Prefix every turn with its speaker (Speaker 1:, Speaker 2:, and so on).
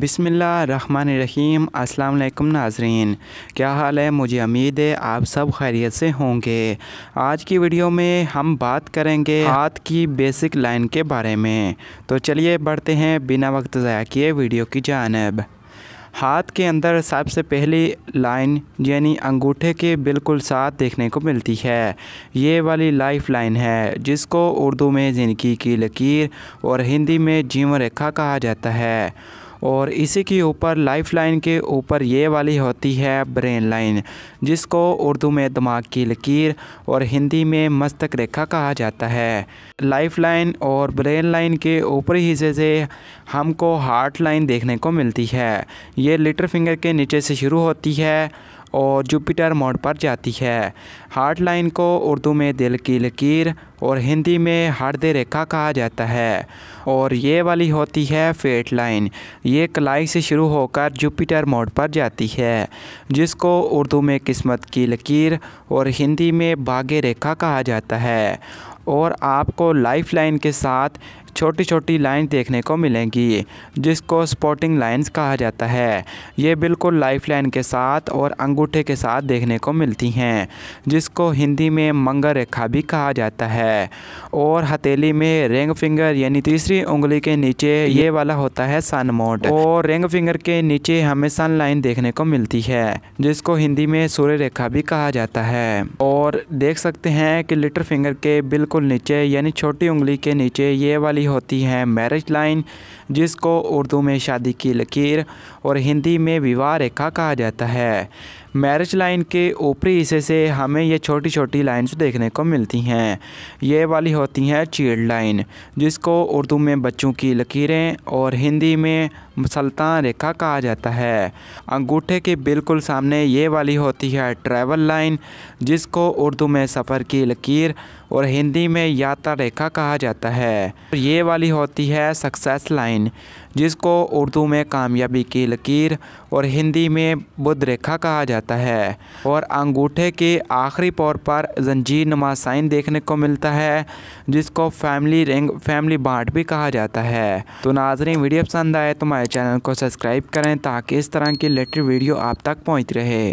Speaker 1: बिसमीम अल्लाम नाजरीन क्या हाल है मुझे उम्मीद है आप सब खैरियत से होंगे आज की वीडियो में हम बात करेंगे हाथ की बेसिक लाइन के बारे में तो चलिए बढ़ते हैं बिना वक्त ज़ाया किए वीडियो की जानब हाथ के अंदर सबसे पहली लाइन यानी अंगूठे के बिल्कुल साथ देखने को मिलती है ये वाली लाइफ लाइन है जिसको उर्दू में ज़िंदगी की लकीर और हिंदी में जीवन रेखा कहा जाता है और इसी के ऊपर लाइफ लाइन के ऊपर ये वाली होती है ब्रेन लाइन जिसको उर्दू में दिमाग की लकीर और हिंदी में मस्तक रेखा कहा जाता है लाइफ लाइन और ब्रेन लाइन के ऊपरी हिस्से से हमको हार्ट लाइन देखने को मिलती है ये लिटर फिंगर के नीचे से शुरू होती है और जुपिटर मोड पर जाती है हार्ट लाइन को उर्दू में दिल की लकीर और हिंदी में हृदय रेखा कहा जाता है और ये वाली होती है फेट लाइन ये कलाई से शुरू होकर जुपिटर मोड पर जाती है जिसको उर्दू में किस्मत की लकीर और हिंदी में भाग्य रेखा कहा जाता है और आपको लाइफ लाइन के साथ छोटी छोटी लाइन देखने को मिलेंगी जिसको स्पॉटिंग लाइंस कहा जाता है ये बिल्कुल लाइफ लाइन के साथ और अंगूठे के साथ देखने को मिलती हैं जिसको हिंदी में मंगर रेखा भी कहा जाता है और हथेली में रेंग फिंगर यानी तीसरी उंगली के नीचे ये वाला होता है सन मोड और रेंग फिंगर के नीचे हमें सन लाइन देखने को मिलती है जिसको हिंदी में सूर्य रेखा भी कहा जाता है और देख सकते हैं कि लिटर फिंगर के बिल्कुल नीचे यानी छोटी उंगली के नीचे ये वाली वाली होती है मैरिज लाइन जिसको उर्दू में शादी की लकीर और हिंदी में विवाह रेखा कहा जाता है मैरिज लाइन के ऊपरी हिस्से से हमें ये छोटी छोटी लाइन्स देखने को मिलती हैं ये वाली होती हैं चीड़ लाइन जिसको उर्दू में बच्चों की लकीरें और हिंदी में सल्तान रेखा कहा जाता है अंगूठे के बिल्कुल सामने ये वाली होती है ट्रैवल लाइन जिसको उर्दू में सफ़र की लकीर और हिंदी में यात्रा रेखा कहा जाता है ये वाली होती है सक्सेस लाइन जिसको उर्दू में कामयाबी की लकीर और हिंदी में बुद्ध रेखा कहा जाता है जाता है और अंगूठे के आखिरी पौर पर जंजीर नमा साइन देखने को मिलता है जिसको फैमिली रिंग फैमिली बांट भी कहा जाता है तो नाजरी वीडियो पसंद आए तो हमारे चैनल को सब्सक्राइब करें ताकि इस तरह की लेटेड वीडियो आप तक पहुँच रहे